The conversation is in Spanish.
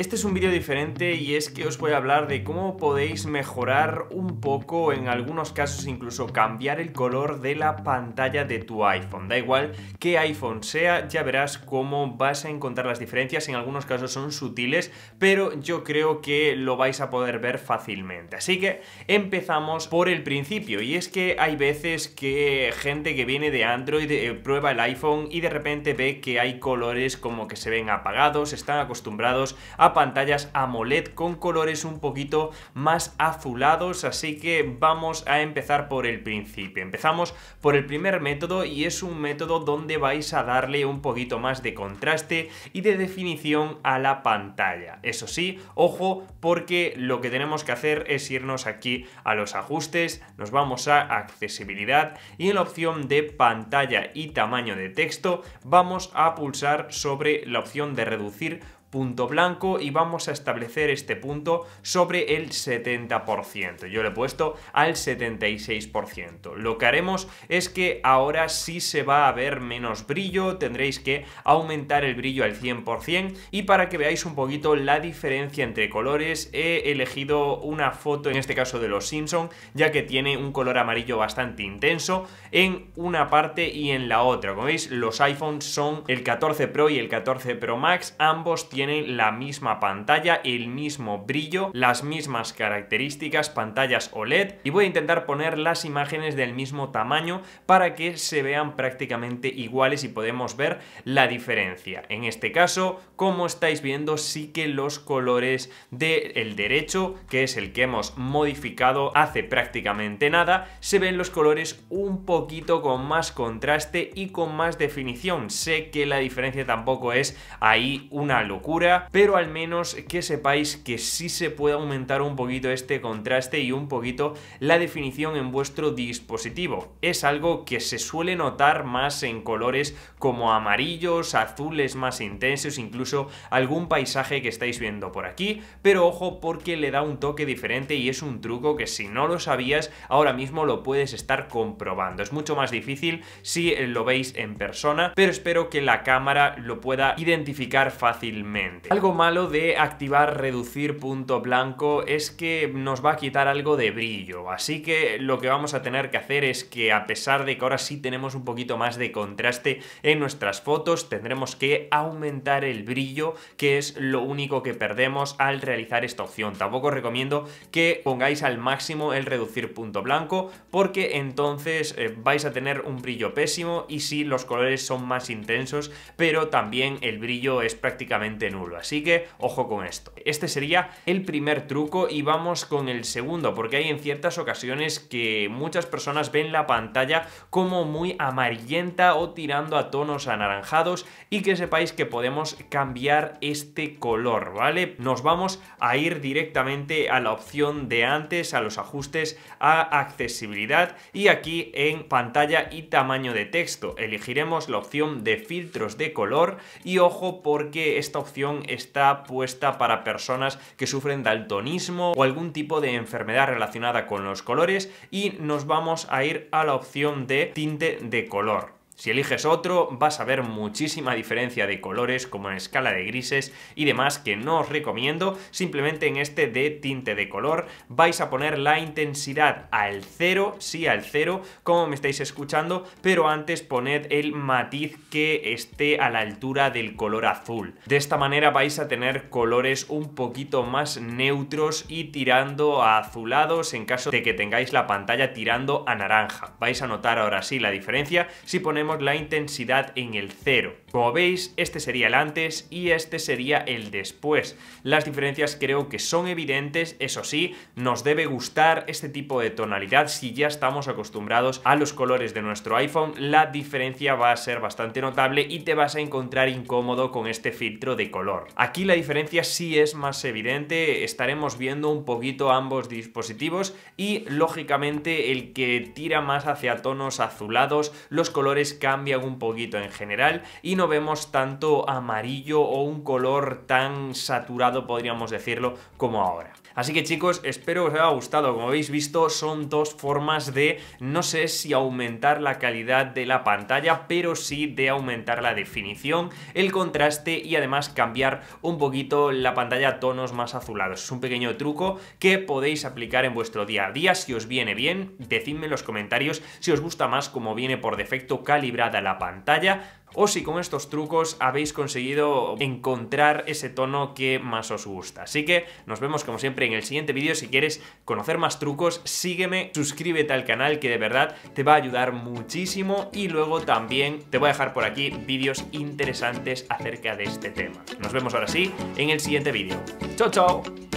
Este es un vídeo diferente y es que os voy a hablar de cómo podéis mejorar un poco, en algunos casos incluso cambiar el color de la pantalla de tu iPhone. Da igual qué iPhone sea, ya verás cómo vas a encontrar las diferencias. En algunos casos son sutiles, pero yo creo que lo vais a poder ver fácilmente. Así que empezamos por el principio y es que hay veces que gente que viene de Android eh, prueba el iPhone y de repente ve que hay colores como que se ven apagados, están acostumbrados a pantallas AMOLED con colores un poquito más azulados, así que vamos a empezar por el principio. Empezamos por el primer método y es un método donde vais a darle un poquito más de contraste y de definición a la pantalla. Eso sí, ojo porque lo que tenemos que hacer es irnos aquí a los ajustes, nos vamos a accesibilidad y en la opción de pantalla y tamaño de texto vamos a pulsar sobre la opción de reducir punto blanco y vamos a establecer este punto sobre el 70%. Yo le he puesto al 76%. Lo que haremos es que ahora sí se va a ver menos brillo, tendréis que aumentar el brillo al 100% y para que veáis un poquito la diferencia entre colores he elegido una foto en este caso de los Simpson ya que tiene un color amarillo bastante intenso en una parte y en la otra. Como veis los iPhones son el 14 Pro y el 14 Pro Max, ambos tienen tienen la misma pantalla, el mismo brillo, las mismas características, pantallas OLED y voy a intentar poner las imágenes del mismo tamaño para que se vean prácticamente iguales y podemos ver la diferencia. En este caso, como estáis viendo, sí que los colores del derecho, que es el que hemos modificado hace prácticamente nada, se ven los colores un poquito con más contraste y con más definición. Sé que la diferencia tampoco es ahí una locura pero al menos que sepáis que sí se puede aumentar un poquito este contraste y un poquito la definición en vuestro dispositivo. Es algo que se suele notar más en colores como amarillos, azules más intensos, incluso algún paisaje que estáis viendo por aquí, pero ojo porque le da un toque diferente y es un truco que si no lo sabías, ahora mismo lo puedes estar comprobando. Es mucho más difícil si lo veis en persona, pero espero que la cámara lo pueda identificar fácilmente. Algo malo de activar reducir punto blanco es que nos va a quitar algo de brillo, así que lo que vamos a tener que hacer es que a pesar de que ahora sí tenemos un poquito más de contraste en nuestras fotos, tendremos que aumentar el brillo, que es lo único que perdemos al realizar esta opción. Tampoco os recomiendo que pongáis al máximo el reducir punto blanco, porque entonces eh, vais a tener un brillo pésimo y si los colores son más intensos, pero también el brillo es prácticamente nulo. Así que ojo con esto. Este sería el primer truco y vamos con el segundo, porque hay en ciertas ocasiones que muchas personas ven la pantalla como muy amarillenta o tirando a tonos anaranjados y que sepáis que podemos cambiar este color, ¿vale? Nos vamos a ir directamente a la opción de antes, a los ajustes, a accesibilidad y aquí en pantalla y tamaño de texto elegiremos la opción de filtros de color y ojo porque esta opción está puesta para personas que sufren daltonismo o algún tipo de enfermedad relacionada con los colores y nos vamos a ir a la opción de tinte de color. Si eliges otro, vas a ver muchísima diferencia de colores, como en escala de grises y demás, que no os recomiendo. Simplemente en este de tinte de color vais a poner la intensidad al cero, sí al cero, como me estáis escuchando, pero antes poned el matiz que esté a la altura del color azul. De esta manera vais a tener colores un poquito más neutros y tirando a azulados en caso de que tengáis la pantalla tirando a naranja. Vais a notar ahora sí la diferencia si ponemos la intensidad en el cero. Como veis, este sería el antes y este sería el después. Las diferencias creo que son evidentes, eso sí, nos debe gustar este tipo de tonalidad. Si ya estamos acostumbrados a los colores de nuestro iPhone, la diferencia va a ser bastante notable y te vas a encontrar incómodo con este filtro de color. Aquí la diferencia sí es más evidente, estaremos viendo un poquito ambos dispositivos y lógicamente el que tira más hacia tonos azulados, los colores cambian un poquito en general y no vemos tanto amarillo o un color tan saturado, podríamos decirlo, como ahora. Así que chicos, espero os haya gustado. Como habéis visto, son dos formas de, no sé si aumentar la calidad de la pantalla, pero sí de aumentar la definición, el contraste y además cambiar un poquito la pantalla a tonos más azulados. Es un pequeño truco que podéis aplicar en vuestro día a día si os viene bien. Decidme en los comentarios si os gusta más como viene por defecto calibrada la pantalla o si con estos trucos habéis conseguido encontrar ese tono que más os gusta. Así que nos vemos como siempre en el siguiente vídeo. Si quieres conocer más trucos, sígueme, suscríbete al canal que de verdad te va a ayudar muchísimo y luego también te voy a dejar por aquí vídeos interesantes acerca de este tema. Nos vemos ahora sí en el siguiente vídeo. ¡Chao, chao!